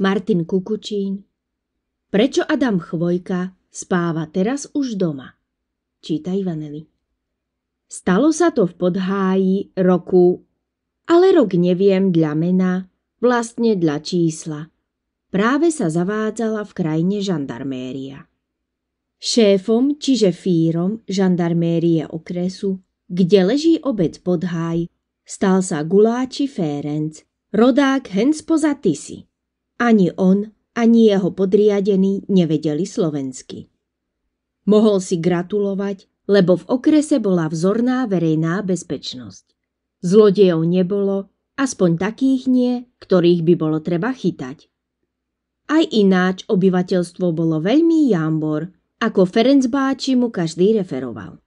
Martin Kukučín Prečo Adam Chvojka spáva teraz už doma? Číta Ivaneli. Stalo sa to v podháji roku, ale rok neviem dla mena, vlastne dla čísla. Práve sa zavádzala v krajine žandarméria. Šéfom, čiže fírom žandarmérie okresu, kde leží obec Podháj, stal sa Guláči Ferenc, rodák hen spoza Tisy. Ani on, ani jeho podriadení nevedeli slovensky. Mohol si gratulovať, lebo v okrese bola vzorná verejná bezpečnosť. Zlodejov nebolo, aspoň takých nie, ktorých by bolo treba chytať. Aj ináč obyvateľstvo bolo veľmi jambor, ako Ferenc Báči mu každý referoval.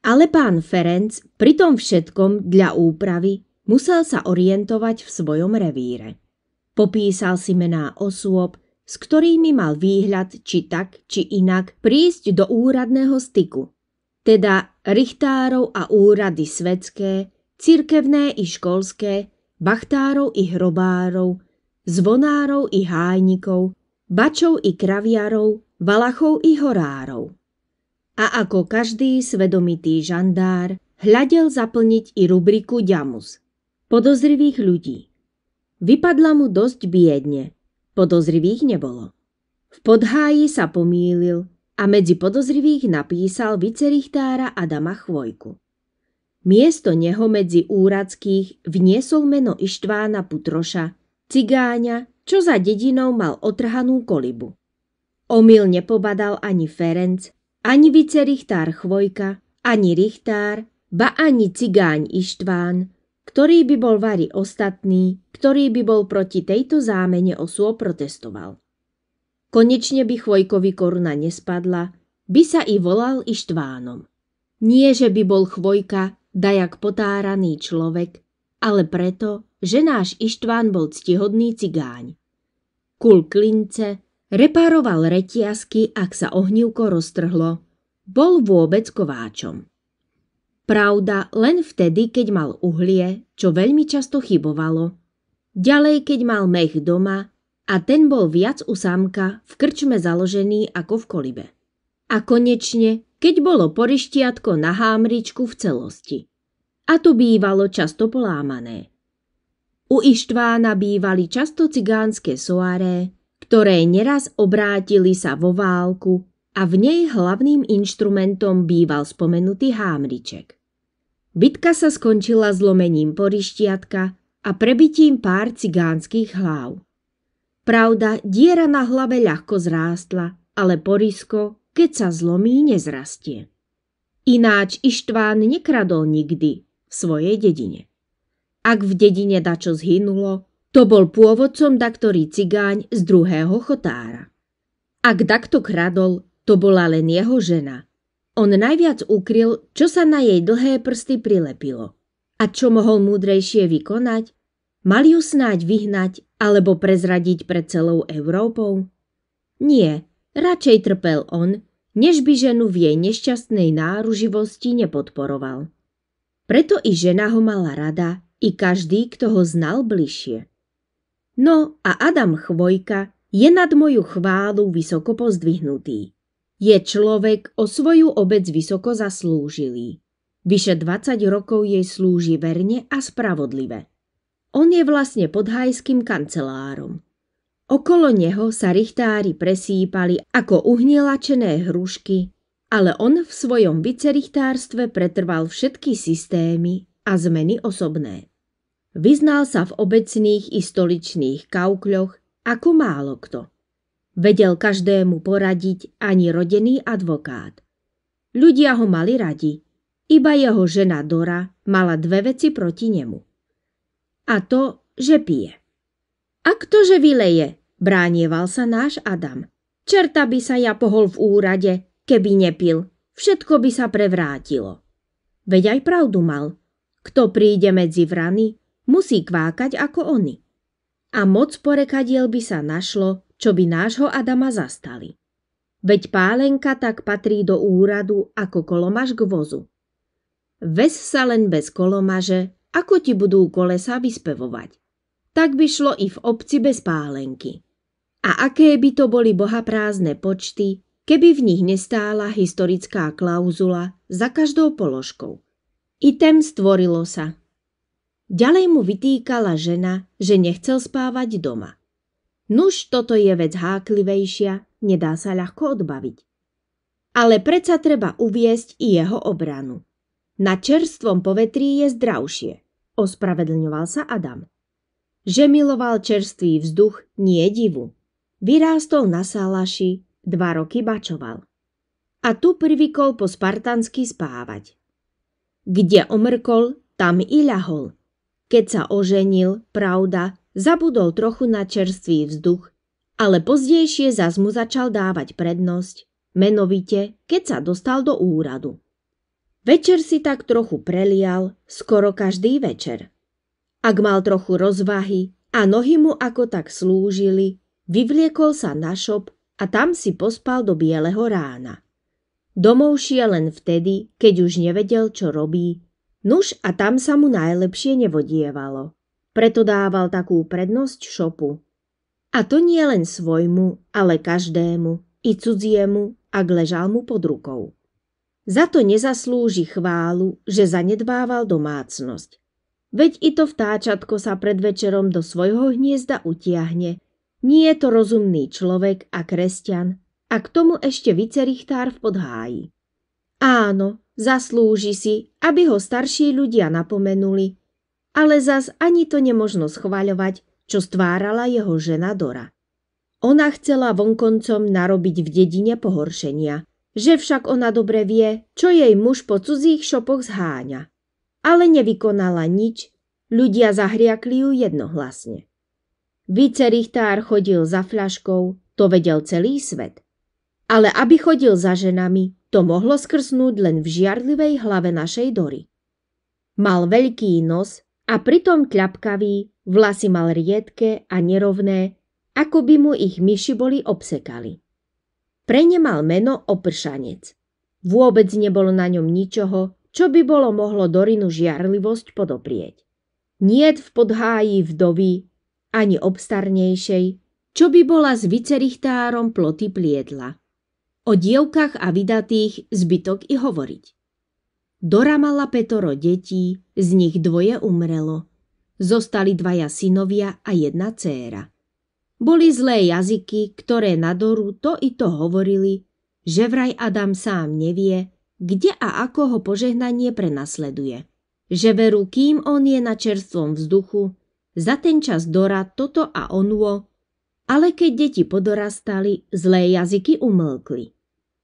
Ale pán Ferenc pri tom všetkom dla úpravy musel sa orientovať v svojom revíre. Popísal si mená osôb, s ktorými mal výhľad či tak, či inak prísť do úradného styku, teda richtárov a úrady svetské, cirkevné i školské, bachtárov i hrobárov, zvonárov i hájnikov, bačov i kraviarov, valachov i horárov. A ako každý svedomitý žandár, hľadel zaplniť i rubriku ďamus, podozrivých ľudí. Vypadla mu dosť biedne. Podozrivých nebolo. V podháji sa pomýlil a medzi podozrivých napísal vicerichtára Adama Chvojku. Miesto neho medzi úradských vniesol meno Ištvána Putroša, cigáňa, čo za dedinou mal otrhanú kolibu. Omyl nepobadal ani Ferenc, ani vicerichtár Chvojka, ani Richtár, ba ani cigáň Ištván, ktorý by bol Vary ostatný, ktorý by bol proti tejto zámene osôb protestoval. Konečne by Chvojkovi koruna nespadla, by sa i volal i štvánom. Nie, že by bol Chvojka, dajak potáraný človek, ale preto, že náš Ištván bol ctihodný cigáň. Kul klince, reparoval retiasky, ak sa ohnívko roztrhlo, bol vôbec kováčom. Pravda len vtedy, keď mal uhlie, čo veľmi často chybovalo. Ďalej, keď mal mech doma a ten bol viac u samka v krčme založený ako v kolibe. A konečne, keď bolo porištiatko na hámričku v celosti. A to bývalo často polámané. U Ištvána bývali často cigánske soaré, ktoré neraz obrátili sa vo válku a v nej hlavným inštrumentom býval spomenutý hámriček. Bitka sa skončila zlomením porištiatka a prebitím pár cigánskych hlav. Pravda, diera na hlave ľahko zrástla, ale porisko, keď sa zlomí, nezrastie. Ináč Ištván nekradol nikdy v svojej dedine. Ak v dedine dačo zhynulo, to bol pôvodcom daktorý cigáň z druhého chotára. Ak dakto kradol, to bola len jeho žena – on najviac ukryl, čo sa na jej dlhé prsty prilepilo. A čo mohol múdrejšie vykonať? mal ju snáď vyhnať alebo prezradiť pred celou Európou? Nie, radšej trpel on, než by ženu v jej nešťastnej náruživosti nepodporoval. Preto i žena ho mala rada, i každý, kto ho znal bližšie. No a Adam Chvojka je nad moju chválu vysoko pozdvihnutý je človek o svoju obec vysoko zaslúžilý. Vyše 20 rokov jej slúži verne a spravodlive. On je vlastne podhajským kancelárom. Okolo neho sa richtári presýpali ako uhnielačené hrušky, ale on v svojom vicerichtárstve pretrval všetky systémy a zmeny osobné. Vyznal sa v obecných i stoličných kaukľoch ako málo kto. Vedel každému poradiť ani rodený advokát. Ľudia ho mali radi, iba jeho žena Dora mala dve veci proti nemu. A to, že pije. A ktože vyleje, bránieval sa náš Adam. Čerta by sa ja pohol v úrade, keby nepil, všetko by sa prevrátilo. Veď aj pravdu mal. Kto príde medzi vrany, musí kvákať ako oni. A moc porekadiel by sa našlo, čo by nášho Adama zastali. Veď pálenka tak patrí do úradu ako kolomaž k vozu. Ves sa len bez kolomaže, ako ti budú kolesa vyspevovať. Tak by šlo i v obci bez pálenky. A aké by to boli bohaprázdne počty, keby v nich nestála historická klauzula za každou položkou. Item stvorilo sa. Ďalej mu vytýkala žena, že nechcel spávať doma. Nuž toto je vec háklivejšia, nedá sa ľahko odbaviť. Ale predsa treba uviesť i jeho obranu. Na čerstvom povetrí je zdravšie, ospravedlňoval sa Adam. Že miloval čerstvý vzduch, nie divu. Vyrástol na Salaši, dva roky bačoval. A tu privykol po spartansky spávať. Kde omrkol, tam i ľahol. Keď sa oženil, pravda, Zabudol trochu na čerstvý vzduch, ale pozdejšie zas mu začal dávať prednosť, menovite, keď sa dostal do úradu. Večer si tak trochu prelial, skoro každý večer. Ak mal trochu rozvahy a nohy mu ako tak slúžili, vyvliekol sa na šop a tam si pospal do bieleho rána. Domov šiel len vtedy, keď už nevedel, čo robí, nuž a tam sa mu najlepšie nevodievalo. Preto dával takú prednosť šopu. A to nie len svojmu, ale každému, i cudziemu, ak ležal mu pod rukou. Za to nezaslúži chválu, že zanedbával domácnosť. Veď i to vtáčatko sa pred večerom do svojho hniezda utiahne. Nie je to rozumný človek a kresťan a k tomu ešte vicerichtár v podháji. Áno, zaslúži si, aby ho starší ľudia napomenuli, ale zas ani to nemožno schváľovať, čo stvárala jeho žena Dora. Ona chcela vonkoncom narobiť v dedine pohoršenia, že však ona dobre vie, čo jej muž po cudzích šopoch zháňa. Ale nevykonala nič, ľudia zahriakli ju jednohlasne. Vicerichtár chodil za fľaškou, to vedel celý svet. Ale aby chodil za ženami, to mohlo skrsnúť len v žiarlivej hlave našej Dory. Mal veľký nos, a pritom kľapkavý, vlasy mal riedke a nerovné, ako by mu ich myši boli obsekali. Pre ne mal meno Opršanec. Vôbec nebolo na ňom ničoho, čo by bolo mohlo Dorinu žiarlivosť podoprieť. Niet v podháji vdovy, ani obstarnejšej, čo by bola s vicerichtárom ploty pliedla. O dievkach a vydatých zbytok i hovoriť. Dora mala petoro detí, z nich dvoje umrelo. Zostali dvaja synovia a jedna dcéra. Boli zlé jazyky, ktoré na Doru to i to hovorili, že vraj Adam sám nevie, kde a ako ho požehnanie prenasleduje. Že veru, kým on je na čerstvom vzduchu, za ten čas Dora toto a onuo, ale keď deti podorastali, zlé jazyky umlkli.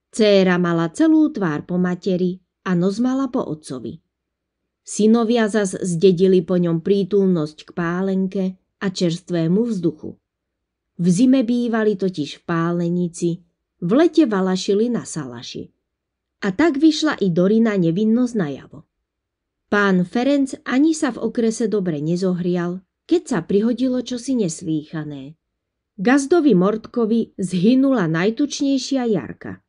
Céra mala celú tvár po materi a nozmala po otcovi. Synovia zas zdedili po ňom prítulnosť k pálenke a čerstvému vzduchu. V zime bývali totiž v pálenici, v lete valašili na salaši. A tak vyšla i Dorina nevinnosť javo. Pán Ferenc ani sa v okrese dobre nezohrial, keď sa prihodilo čosi neslýchané. Gazdovi Mortkovi zhynula najtučnejšia Jarka.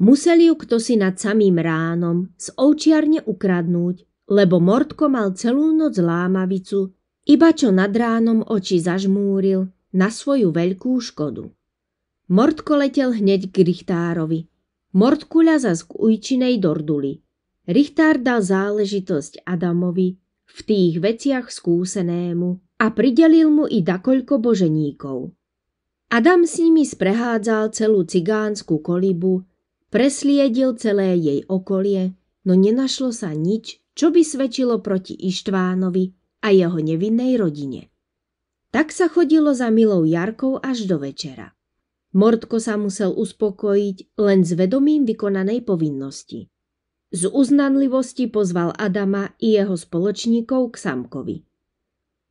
Musel ju kto si nad samým ránom z ovčiarne ukradnúť, lebo mordko mal celú noc lámavicu, iba čo nad ránom oči zažmúril na svoju veľkú škodu. Mordko letel hneď k Richtárovi. Mortkuľa zas k ujčinej dorduli. Richtár dal záležitosť Adamovi, v tých veciach skúsenému a pridelil mu i dakoľko boženíkov. Adam s nimi sprehádzal celú cigánsku kolibu Presliedil celé jej okolie, no nenašlo sa nič, čo by svedčilo proti Ištvánovi a jeho nevinnej rodine. Tak sa chodilo za milou Jarkou až do večera. Mordko sa musel uspokojiť len s vedomím vykonanej povinnosti. Z uznanlivosti pozval Adama i jeho spoločníkov k samkovi.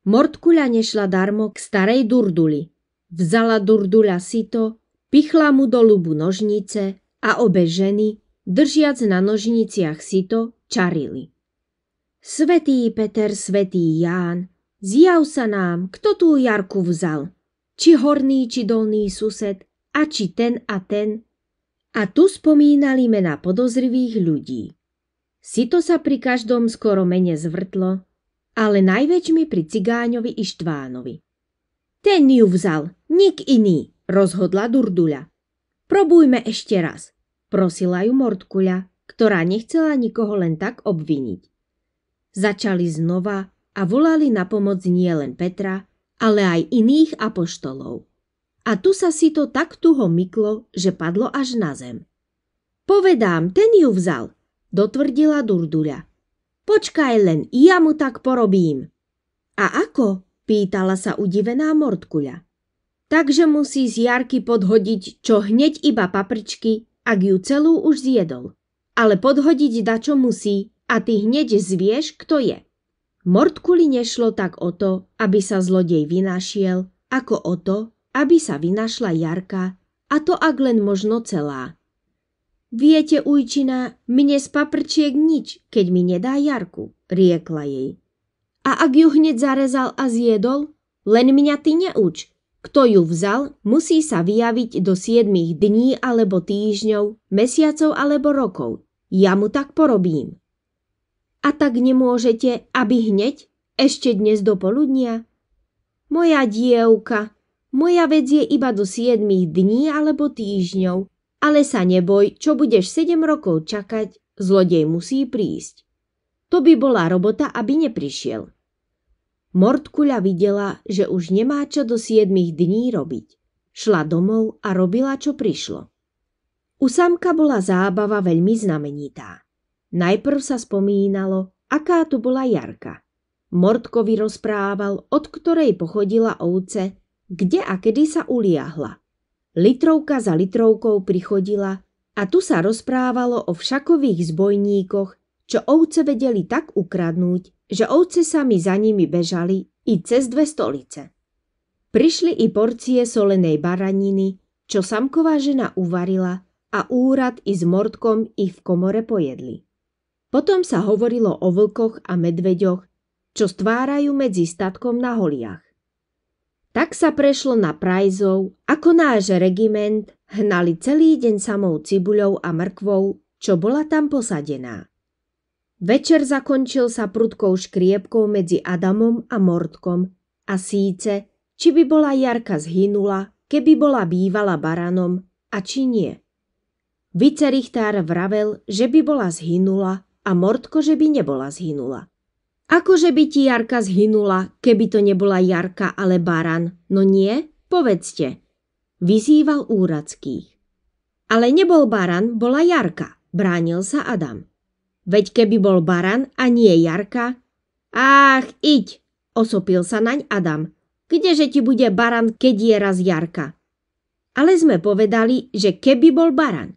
Mordkuľa nešla darmo k starej durduli. Vzala durduľa sito, pichla mu do lubu nožnice a obe ženy, držiac na nožniciach sito, čarili. Svetý Peter, svetý Ján, zjav sa nám, kto tú Jarku vzal, či horný, či dolný sused, a či ten a ten. A tu spomínali mena podozrivých ľudí. Sito sa pri každom skoro mene zvrtlo, ale najväčšmi pri cigáňovi Ištvánovi. Ten ju vzal, nik iný, rozhodla Durduľa. Probujme ešte raz, prosila ju Mordkuľa, ktorá nechcela nikoho len tak obviniť. Začali znova a volali na pomoc nie len Petra, ale aj iných apoštolov. A tu sa si to tak tuho myklo, že padlo až na zem. Povedám, ten ju vzal, dotvrdila Durduľa. Počkaj len, ja mu tak porobím. A ako? pýtala sa udivená Mordkuľa takže musí z Jarky podhodiť čo hneď iba paprčky, ak ju celú už zjedol. Ale podhodiť da čo musí a ty hneď zvieš, kto je. Mortkuli nešlo tak o to, aby sa zlodej vynašiel, ako o to, aby sa vynašla Jarka, a to ak len možno celá. Viete, ujčina, mne z paprčiek nič, keď mi nedá Jarku, riekla jej. A ak ju hneď zarezal a zjedol, len mňa ty neuč, kto ju vzal, musí sa vyjaviť do 7 dní alebo týždňov, mesiacov alebo rokov. Ja mu tak porobím. A tak nemôžete, aby hneď, ešte dnes do poludnia? Moja dievka, moja vec je iba do 7 dní alebo týždňov, ale sa neboj, čo budeš 7 rokov čakať, zlodej musí prísť. To by bola robota, aby neprišiel. Mortkuľa videla, že už nemá čo do siedmých dní robiť. Šla domov a robila, čo prišlo. U samka bola zábava veľmi znamenitá. Najprv sa spomínalo, aká tu bola Jarka. Mortkovi rozprával, od ktorej pochodila ovce, kde a kedy sa uliahla. Litrovka za litrovkou prichodila a tu sa rozprávalo o všakových zbojníkoch, čo ovce vedeli tak ukradnúť, že ovce sami za nimi bežali i cez dve stolice. Prišli i porcie solenej baraniny, čo samková žena uvarila a úrad i s mordkom ich v komore pojedli. Potom sa hovorilo o vlkoch a medveďoch, čo stvárajú medzi statkom na holiach. Tak sa prešlo na prajzov, ako náš regiment hnali celý deň samou cibuľou a mrkvou, čo bola tam posadená. Večer zakončil sa prudkou škriepkou medzi Adamom a Mordkom a síce, či by bola Jarka zhynula, keby bola bývala baranom a či nie. Vicerichtár vravel, že by bola zhynula a Mordko, že by nebola zhynula. Akože by ti Jarka zhynula, keby to nebola Jarka, ale baran? No nie? Povedzte. Vyzýval úradských. Ale nebol baran, bola Jarka, bránil sa Adam. Veď keby bol baran a nie Jarka. Ach, iď, osopil sa naň Adam. Kdeže ti bude baran, keď je raz Jarka? Ale sme povedali, že keby bol baran.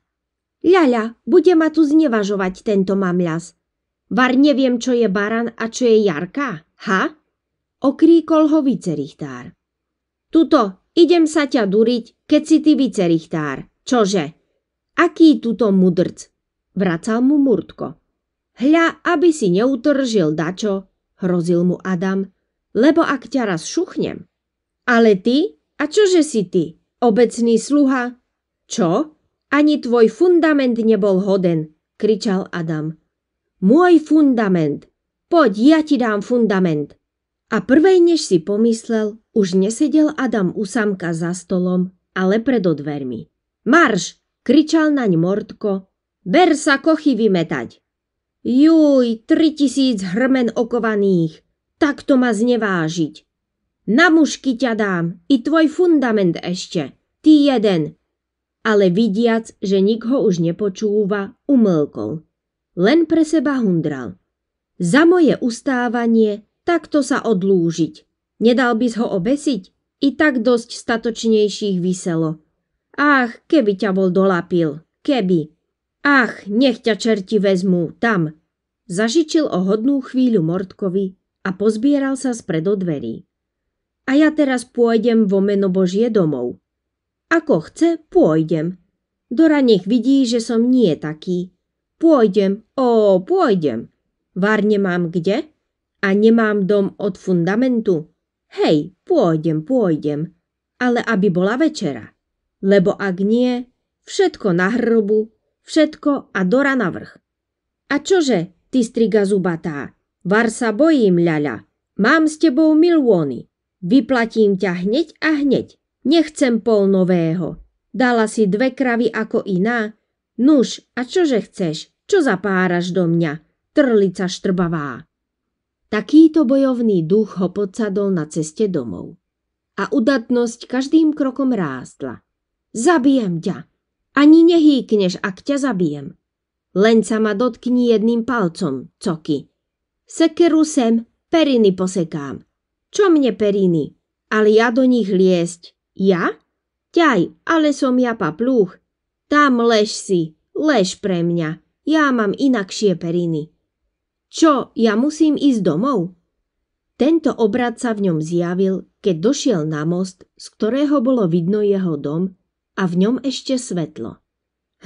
Ľaľa, bude ma tu znevažovať tento mamľas. Var neviem, čo je baran a čo je Jarka, ha? Okríkol ho vicerichtár. Tuto, idem sa ťa duriť, keď si ty vicerichtár. Čože? Aký tuto mudrc? Vracal mu Murtko. Hľa, aby si neutržil dačo, hrozil mu Adam, lebo ak ťa raz šuchnem. Ale ty? A čože si ty, obecný sluha? Čo? Ani tvoj fundament nebol hoden, kričal Adam. Môj fundament! Poď, ja ti dám fundament! A prvej, než si pomyslel, už nesedel Adam u samka za stolom, ale predo dvermi. Marš! kričal naň Mortko. Ber sa kochy vymetať! Juj, tri tisíc hrmen okovaných, tak to ma znevážiť. Na mušky ťa dám, i tvoj fundament ešte, ty jeden. Ale vidiac, že nik ho už nepočúva, umlkol. Len pre seba hundral. Za moje ustávanie takto sa odlúžiť. Nedal bys ho obesiť? I tak dosť statočnejších vyselo. Ach, keby ťa bol dolapil, keby. Ach, nech ťa čerti vezmú, tam! Zažičil o hodnú chvíľu Mordkovi a pozbieral sa spredo dverí. A ja teraz pôjdem vo meno Božie domov. Ako chce, pôjdem. Dora nech vidí, že som nie taký. Pôjdem, ó, pôjdem. Vár nemám kde? A nemám dom od fundamentu? Hej, pôjdem, pôjdem. Ale aby bola večera. Lebo ak nie, všetko na hrubu. Všetko a dora na vrch. A čože, ty striga zubatá, var sa bojím, ľaľa. Mám s tebou milóny. Vyplatím ťa hneď a hneď. Nechcem pol nového. Dala si dve kravy ako iná. Nuž, a čože chceš? Čo zapáraš do mňa? Trlica štrbavá. Takýto bojovný duch ho podsadol na ceste domov. A udatnosť každým krokom rástla. Zabijem ťa, ani nehýkneš, ak ťa zabijem. Len sa ma dotkni jedným palcom, coky. Sekeru sem, periny posekám. Čo mne periny? Ale ja do nich liesť. Ja? Ťaj, ale som ja paplúch. Tam lež si, lež pre mňa. Ja mám inakšie periny. Čo, ja musím ísť domov? Tento obrad sa v ňom zjavil, keď došiel na most, z ktorého bolo vidno jeho dom a v ňom ešte svetlo.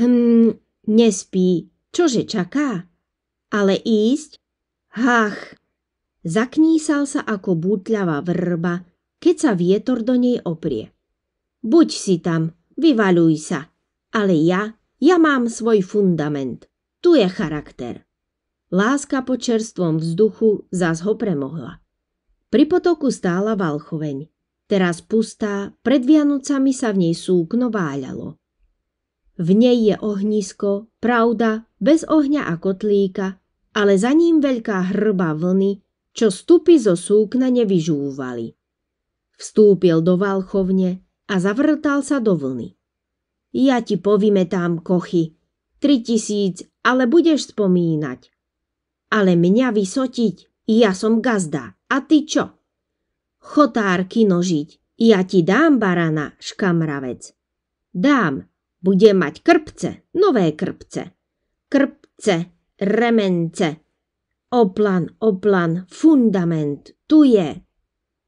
Hm, nespí, čože čaká? Ale ísť? Hach! Zaknísal sa ako bútľavá vrba, keď sa vietor do nej oprie. Buď si tam, vyvaluj sa, ale ja, ja mám svoj fundament. Tu je charakter. Láska po čerstvom vzduchu zás ho premohla. Pri potoku stála valchoveň teraz pustá, pred Vianocami sa v nej súkno váľalo. V nej je ohnisko, pravda, bez ohňa a kotlíka, ale za ním veľká hrba vlny, čo stupy zo súkna nevyžúvali. Vstúpil do valchovne a zavrtal sa do vlny. Ja ti povymetám kochy, tri tisíc, ale budeš spomínať. Ale mňa vysotiť, ja som gazda, a ty čo? Chotárky nožiť. ja ti dám barana, škamravec. Dám, bude mať krpce, nové krpce. Krpce, remence. Oplan, oplan, fundament, tu je.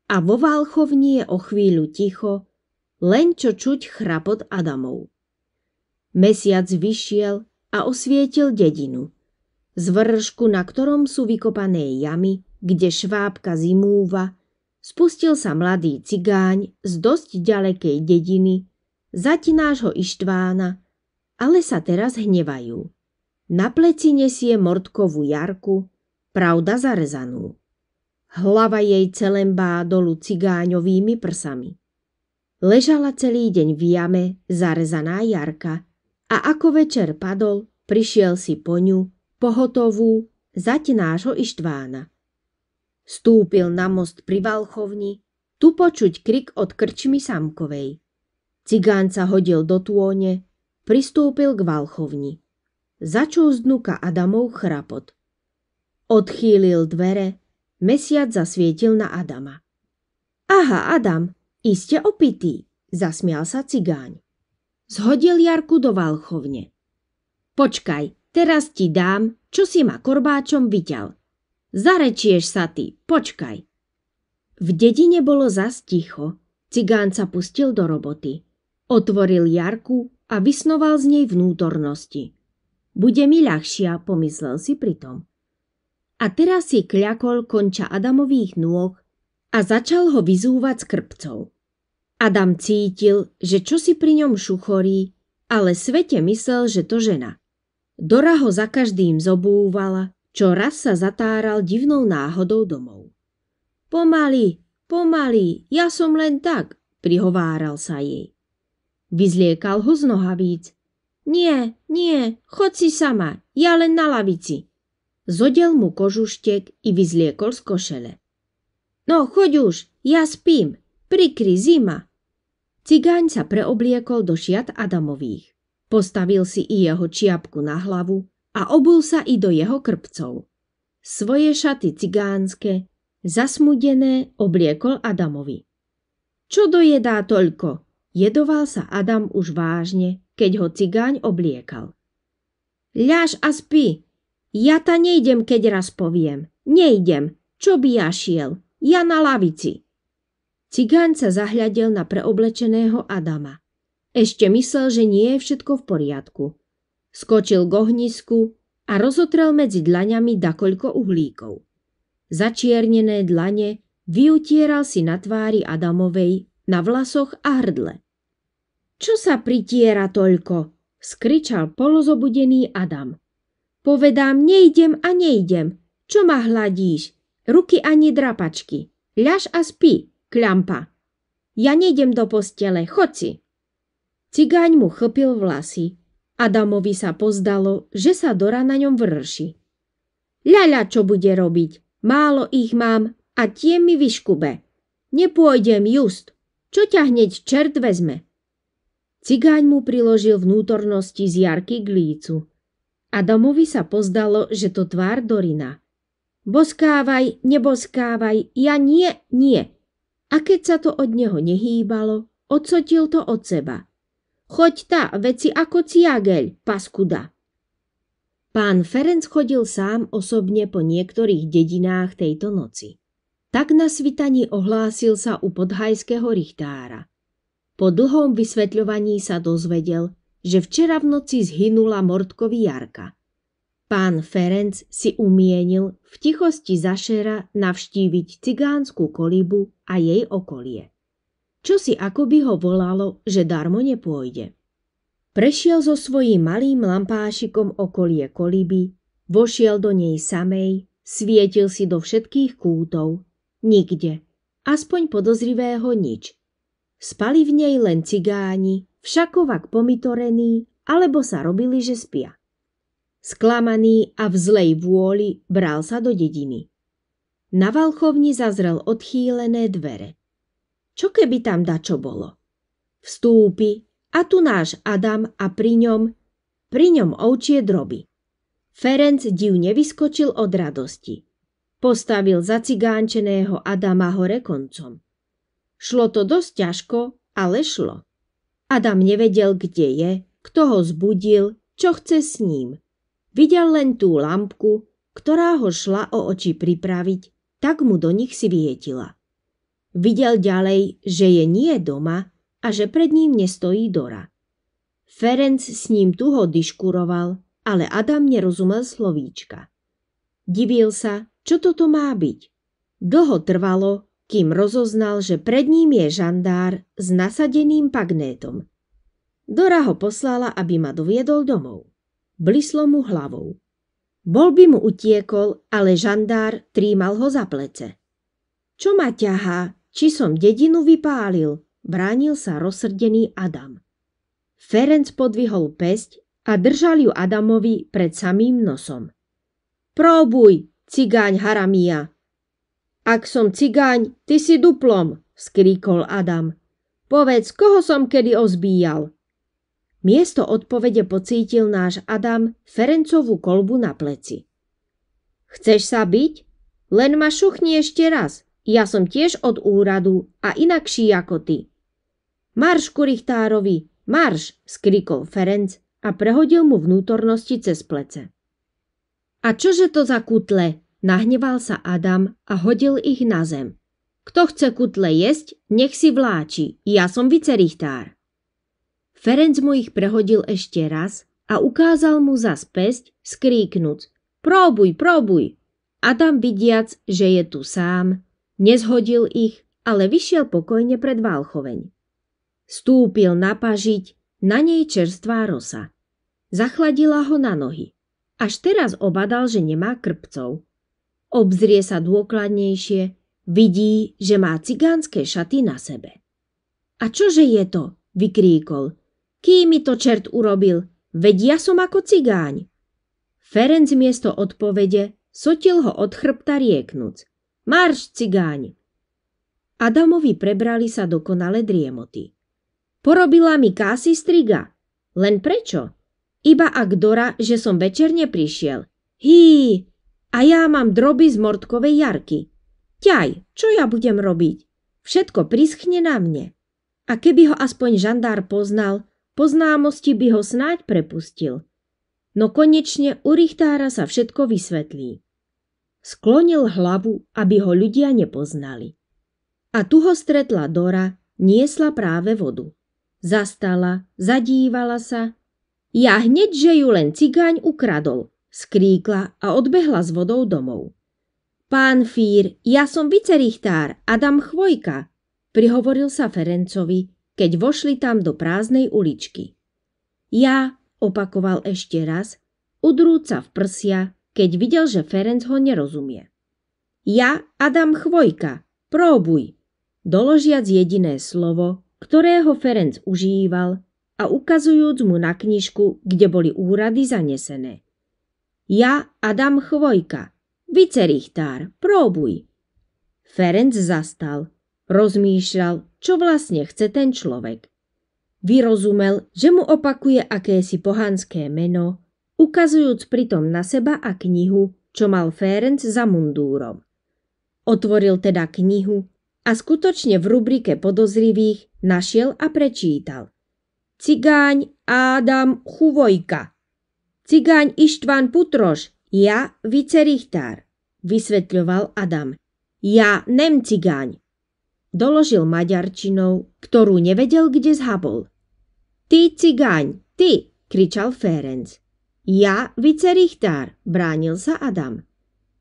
A vo Valchovni je o chvíľu ticho, len čo čuť chrapot Adamov. Mesiac vyšiel a osvietil dedinu. Z vršku, na ktorom sú vykopané jamy, kde švábka zimúva, spustil sa mladý cigáň z dosť ďalekej dediny, zatináš ho Ištvána, ale sa teraz hnevajú. Na pleci nesie mordkovú jarku, pravda zarezanú. Hlava jej celembá dolu cigáňovými prsami. Ležala celý deň v jame zarezaná jarka a ako večer padol, prišiel si po ňu, pohotovú, zatináš Ištvána. Stúpil na most pri Valchovni, tu počuť krik od krčmy samkovej. Cigán sa hodil do tône, pristúpil k Valchovni. Začul z dnuka Adamov chrapot. Odchýlil dvere, mesiac zasvietil na Adama. Aha, Adam, iste opitý, zasmial sa cigáň. Zhodil Jarku do Valchovne. Počkaj, teraz ti dám, čo si ma korbáčom vyťal. Zarečieš sa ty, počkaj. V dedine bolo zas ticho. Cigán sa pustil do roboty. Otvoril Jarku a vysnoval z nej vnútornosti. Bude mi ľahšia, pomyslel si pritom. A teraz si kľakol konča Adamových nôh a začal ho vyzúvať s krpcov. Adam cítil, že čo si pri ňom šuchorí, ale svete myslel, že to žena. Dora ho za každým zobúvala, čo raz sa zatáral divnou náhodou domov. Pomaly, pomaly, ja som len tak, prihováral sa jej. Vyzliekal ho z nohavíc. Nie, nie, chod si sama, ja len na lavici. Zodel mu kožuštek i vyzliekol z košele. No, choď už, ja spím, prikry zima. Cigáň sa preobliekol do šiat Adamových. Postavil si i jeho čiapku na hlavu, a obul sa i do jeho krpcov. Svoje šaty cigánske, zasmudené, obliekol Adamovi. Čo dojedá toľko? Jedoval sa Adam už vážne, keď ho cigáň obliekal. Ľaž a spí. Ja ta nejdem, keď raz poviem. Nejdem. Čo by ja šiel? Ja na lavici. Cigáň sa zahľadel na preoblečeného Adama. Ešte myslel, že nie je všetko v poriadku. Skočil k ohnisku a rozotrel medzi dlaňami dakoľko uhlíkov. Začiernené dlane vyutieral si na tvári Adamovej, na vlasoch a hrdle. Čo sa pritiera toľko? skričal polozobudený Adam. Povedám, nejdem a nejdem. Čo ma hladíš? Ruky ani drapačky. Ľaž a spí, kľampa. Ja nejdem do postele, chod si. Cigáň mu chlpil vlasy Adamovi sa pozdalo, že sa Dora na ňom vrši. Ľaľa čo bude robiť? Málo ich mám a tie mi vyškube. Nepôjdem just. Čo ťa hneď čert vezme? Cigáň mu priložil vnútornosti z jarky k lícu. Adamovi sa pozdalo, že to tvár Dorina. Boskávaj, neboskávaj, ja nie, nie. A keď sa to od neho nehýbalo, odsotil to od seba. Choď tá, veci ako ciageľ, paskuda. Pán Ferenc chodil sám osobne po niektorých dedinách tejto noci. Tak na svitaní ohlásil sa u podhajského richtára. Po dlhom vysvetľovaní sa dozvedel, že včera v noci zhynula Mortkovi Jarka. Pán Ferenc si umienil v tichosti zašera navštíviť cigánsku kolibu a jej okolie čo si akoby ho volalo, že darmo nepôjde. Prešiel so svojím malým lampášikom okolie koliby, vošiel do nej samej, svietil si do všetkých kútov. Nikde. Aspoň podozrivého nič. Spali v nej len cigáni, všakovak pomitorení, alebo sa robili, že spia. Sklamaný a v zlej vôli bral sa do dediny. Na valchovni zazrel odchýlené dvere. Čo keby tam dačo bolo? Vstúpi a tu náš Adam a pri ňom, pri ňom ovčie droby. Ferenc div nevyskočil od radosti. Postavil zacigánčeného Adama hore koncom. Šlo to dosť ťažko, ale šlo. Adam nevedel, kde je, kto ho zbudil, čo chce s ním. Videl len tú lampku, ktorá ho šla o oči pripraviť, tak mu do nich svietila. Videl ďalej, že je nie doma a že pred ním nestojí Dora. Ferenc s ním tuho diškuroval, ale Adam nerozumel slovíčka. Divil sa, čo toto má byť. Dlho trvalo, kým rozoznal, že pred ním je žandár s nasadeným pagnétom. Dora ho poslala, aby ma doviedol domov. Blislo mu hlavou. Bol by mu utiekol, ale žandár trímal ho za plece. Čo ma ťahá? či som dedinu vypálil, bránil sa rozsrdený Adam. Ferenc podvihol pesť a držal ju Adamovi pred samým nosom. Probuj, cigáň haramia! Ak som cigáň, ty si duplom, skríkol Adam. Povedz, koho som kedy ozbíjal? Miesto odpovede pocítil náš Adam Ferencovú kolbu na pleci. Chceš sa byť? Len ma šuchni ešte raz, ja som tiež od úradu a inakší ako ty. Marš ku Richtárovi, marš, skrikol Ferenc a prehodil mu vnútornosti cez plece. A čože to za kutle? Nahneval sa Adam a hodil ich na zem. Kto chce kutle jesť, nech si vláči, ja som vicerichtár. Ferenc mu ich prehodil ešte raz a ukázal mu za pesť, skríknuc. Próbuj, próbuj! Adam vidiac, že je tu sám, Nezhodil ich, ale vyšiel pokojne pred válchoveň. Stúpil na pažiť, na nej čerstvá rosa. Zachladila ho na nohy. Až teraz obadal, že nemá krpcov. Obzrie sa dôkladnejšie, vidí, že má cigánske šaty na sebe. A čože je to? vykríkol. Ký mi to čert urobil? Veď ja som ako cigáň. Ferenc miesto odpovede sotil ho od chrbta rieknúc. Marš, cigáň! Adamovi prebrali sa dokonale driemoty. Porobila mi kási striga. Len prečo? Iba ak Dora, že som večerne prišiel. Hí, a ja mám droby z mortkovej jarky. Ťaj, čo ja budem robiť? Všetko prischne na mne. A keby ho aspoň žandár poznal, poznámosti by ho snáď prepustil. No konečne u Richtára sa všetko vysvetlí. Sklonil hlavu, aby ho ľudia nepoznali. A tu ho stretla Dora, niesla práve vodu. Zastala, zadívala sa. Ja hneď, že ju len cigáň ukradol, skríkla a odbehla s vodou domov. Pán Fír, ja som vicerichtár, Adam Chvojka, prihovoril sa Ferencovi, keď vošli tam do prázdnej uličky. Ja, opakoval ešte raz, udrúca v prsia, keď videl, že Ferenc ho nerozumie. Ja, Adam Chvojka, próbuj, doložiac jediné slovo, ktorého Ferenc užíval a ukazujúc mu na knižku, kde boli úrady zanesené. Ja, Adam Chvojka, vicerichtár, próbuj. Ferenc zastal, rozmýšľal, čo vlastne chce ten človek. Vyrozumel, že mu opakuje akési pohanské meno, ukazujúc pritom na seba a knihu, čo mal Ferenc za mundúrom. Otvoril teda knihu a skutočne v rubrike podozrivých našiel a prečítal. Cigáň Ádam Chuvojka. Cigáň Ištvan Putroš, ja vicerichtár, vysvetľoval Adam. Ja nem cigáň. Doložil maďarčinou, ktorú nevedel, kde zhabol. Ty cigáň, ty, kričal Ferenc. Ja, vicerichtár, bránil sa Adam.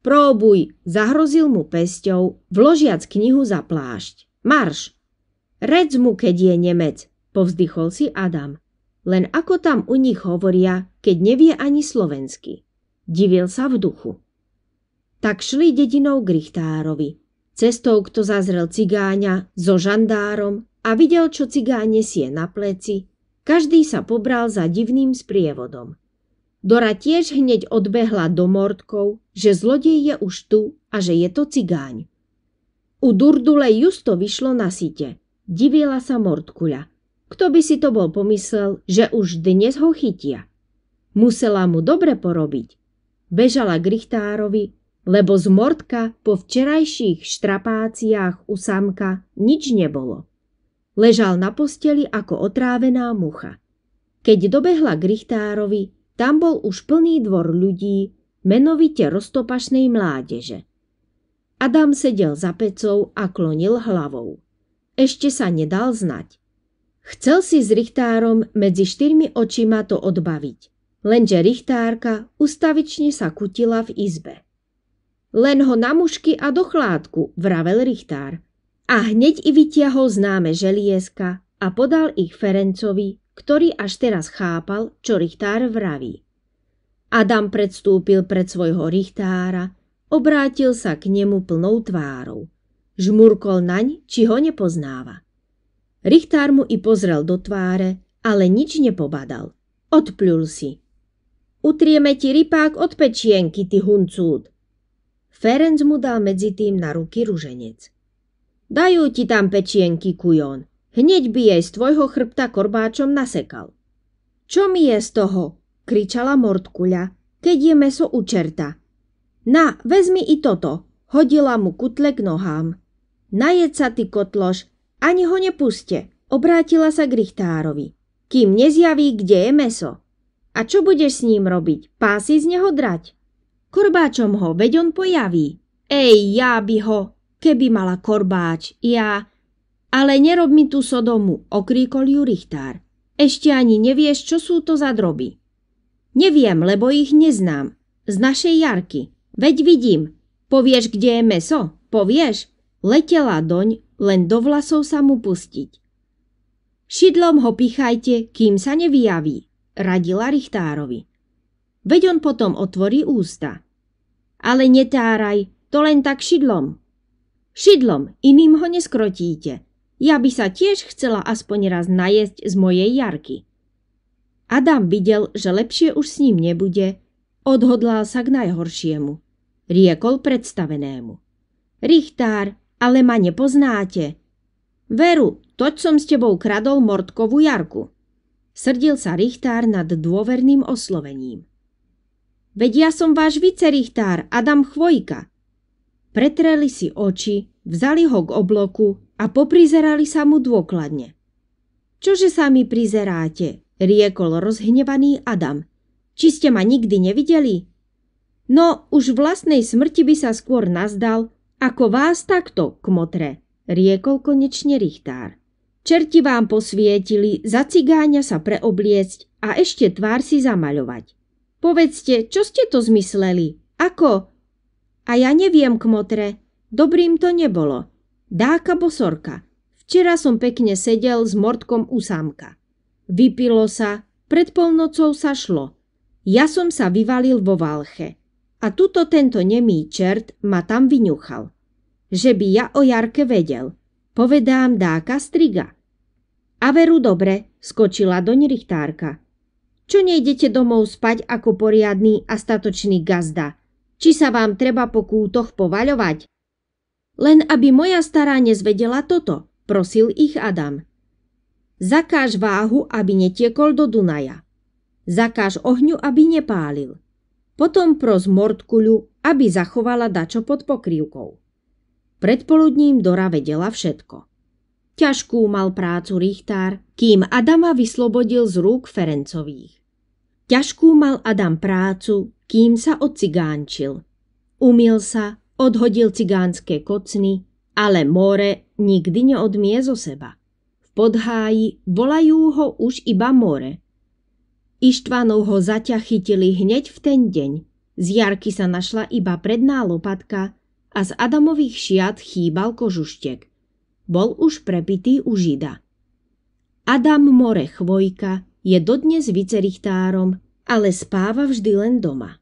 Próbuj, zahrozil mu pesťou, vložiac knihu za plášť. Marš! Redz mu, keď je Nemec, povzdychol si Adam. Len ako tam u nich hovoria, keď nevie ani slovensky. Divil sa v duchu. Tak šli dedinou k Richtárovi. Cestou, kto zazrel cigáňa, so žandárom a videl, čo cigán nesie na pleci, každý sa pobral za divným sprievodom. Dora tiež hneď odbehla do mordkov, že zlodej je už tu a že je to cigáň. U Durdule justo vyšlo na site. Divila sa mordkuľa. Kto by si to bol pomyslel, že už dnes ho chytia? Musela mu dobre porobiť. Bežala k Richtárovi, lebo z mordka po včerajších štrapáciách u samka nič nebolo. Ležal na posteli ako otrávená mucha. Keď dobehla k Richtárovi, tam bol už plný dvor ľudí, menovite roztopašnej mládeže. Adam sedel za pecou a klonil hlavou. Ešte sa nedal znať. Chcel si s Richtárom medzi štyrmi očima to odbaviť, lenže Richtárka ustavične sa kutila v izbe. Len ho na mušky a do chládku, vravel Richtár. A hneď i vytiahol známe želieska a podal ich Ferencovi, ktorý až teraz chápal, čo Richtár vraví. Adam predstúpil pred svojho Richtára, obrátil sa k nemu plnou tvárou. Žmurkol naň, či ho nepoznáva. Richtár mu i pozrel do tváre, ale nič nepobadal. Odplul si. Utrieme ti rypák od pečienky, ty huncúd. Ferenc mu dal medzi tým na ruky ruženec. Dajú ti tam pečienky, kujon, Hneď by jej z tvojho chrbta korbáčom nasekal. Čo mi je z toho? kričala Mordkuľa, keď je meso u čerta. Na, vezmi i toto, hodila mu kutle k nohám. Najed sa ty kotloš, ani ho nepuste, obrátila sa k richtárovi. Kým nezjaví, kde je meso. A čo budeš s ním robiť? Pásy z neho drať? Korbáčom ho, veď on pojaví. Ej, ja by ho, keby mala korbáč, ja... Ale nerob mi tu Sodomu, okríkol ju Richtár. Ešte ani nevieš, čo sú to za droby. Neviem, lebo ich neznám. Z našej jarky. Veď vidím. Povieš, kde je meso? Povieš? Letela doň, len do vlasov sa mu pustiť. Šidlom ho pichajte, kým sa nevyjaví, radila Richtárovi. Veď on potom otvorí ústa. Ale netáraj, to len tak šidlom. Šidlom, iným ho neskrotíte. Ja by sa tiež chcela aspoň raz najesť z mojej jarky. Adam videl, že lepšie už s ním nebude, odhodlal sa k najhoršiemu. Riekol predstavenému. Richtár, ale ma nepoznáte. Veru, toť som s tebou kradol mortkovú jarku. Srdil sa Richtár nad dôverným oslovením. Veď ja som váš vicerichtár, Adam Chvojka. Pretreli si oči, vzali ho k obloku a poprizerali sa mu dôkladne. Čože sa mi prizeráte? riekol rozhnevaný Adam. Či ste ma nikdy nevideli? No, už vlastnej smrti by sa skôr nazdal, ako vás takto, kmotre, riekol konečne Richtár. Čerti vám posvietili, za cigáňa sa preobliecť a ešte tvár si zamaľovať. Povedzte, čo ste to zmysleli? Ako? A ja neviem, kmotre, dobrým to nebolo. Dáka bosorka. Včera som pekne sedel s mordkom u sámka. Vypilo sa, pred polnocou sa šlo. Ja som sa vyvalil vo valche. A tuto tento nemý čert ma tam vyňuchal. Že by ja o Jarke vedel. Povedám dáka striga. A veru dobre, skočila doň richtárka. Čo nejdete domov spať ako poriadny a statočný gazda? Či sa vám treba po kútoch povaľovať? Len aby moja stará nezvedela toto, prosil ich Adam. Zakáž váhu, aby netiekol do Dunaja. Zakáž ohňu, aby nepálil. Potom pros Mordkuľu, aby zachovala dačo pod pokrývkou. Predpoludním Dora vedela všetko. Ťažkú mal prácu Richtár, kým Adama vyslobodil z rúk Ferencových. Ťažkú mal Adam prácu, kým sa odcigánčil. Umil sa, Odhodil cigánske kocny, ale more nikdy neodmie zo seba. V podháji volajú ho už iba more. Ištvanov ho zaťa chytili hneď v ten deň. Z Jarky sa našla iba predná lopatka a z Adamových šiat chýbal kožuštek. Bol už prepitý u Žida. Adam More Chvojka je dodnes vicerichtárom, ale spáva vždy len doma.